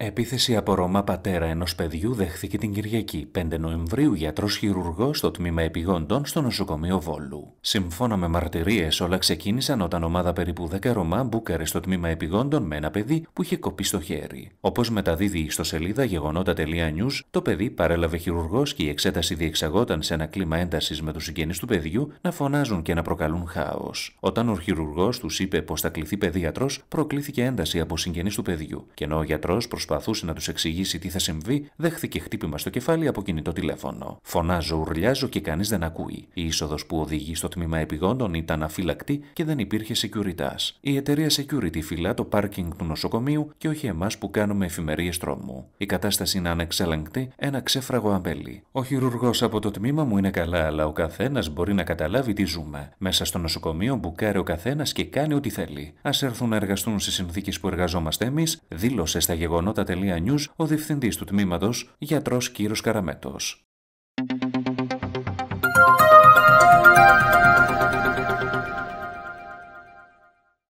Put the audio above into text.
Επίθεση από Ρωμά πατέρα ενός παιδιού δέχθηκε την Κυριακή 5 Νοεμβρίου γιατρός χειρουργός στο τμήμα επιγόντων στο νοσοκομείο Βόλου. Σύμφωνα με μαρτυρίες, όλα ξεκίνησαν όταν ομάδα περίπου 10 Ρωμά μπούκαρε στο τμήμα επιγόντων με ένα παιδί που είχε κοπεί στο χέρι. Όπως μεταδίδει η ιστοσελίδα γεγονότα.news, το παιδί παρέλαβε χειρουργός και η εξέταση διεξαγόταν σε ένα κλίμα έντασης με τους συγγενείς του παιδιού να φωνάζουν και να προκαλούν χάος. Όταν ο χειρουργός τους είπε πως θα κληθεί παιδίατρος, προκλήθηκε ένταση από συγγενείς του παιδιού και ενώ ο γιατρός προσπαθούσε να τους εξηγήσει τι θα συμβεί, δέχθηκε χτύπημα στο κεφάλι από κινητό τηλέφωνο. Φωνάζω, ουρλιάζω και κανείς δεν ακούει. Η είσοδος που οδηγεί στο τμήμα επιγόντων ήταν αφύλακτη και δεν υπήρχε security. Η εταιρεία security φυλά το πάρκινγκ του νοσοκομείου και όχι εμάς που κάνουμε εφημερίες τρόμου. Η κατάσταση είναι ανεξέλεγκτη, ένα ξέφραγο αμπέλι. Ο χειρουργός από το τμήμα μου είναι καλά, αλλά ο καθένας μπορεί να καταλάβει τι ζούμε. Μέσα στο νοσοκομείο μπουκάρει ο καθένας και κάνει ό,τι θέλει. Ας έρθουν να εργαστούν σε συνθήκες που εργαζόμαστε εμείς, δήλωσε στα γεγονότα News, ο διευθυντής του τμήματος, γιατρός κύρος Καραμέτος.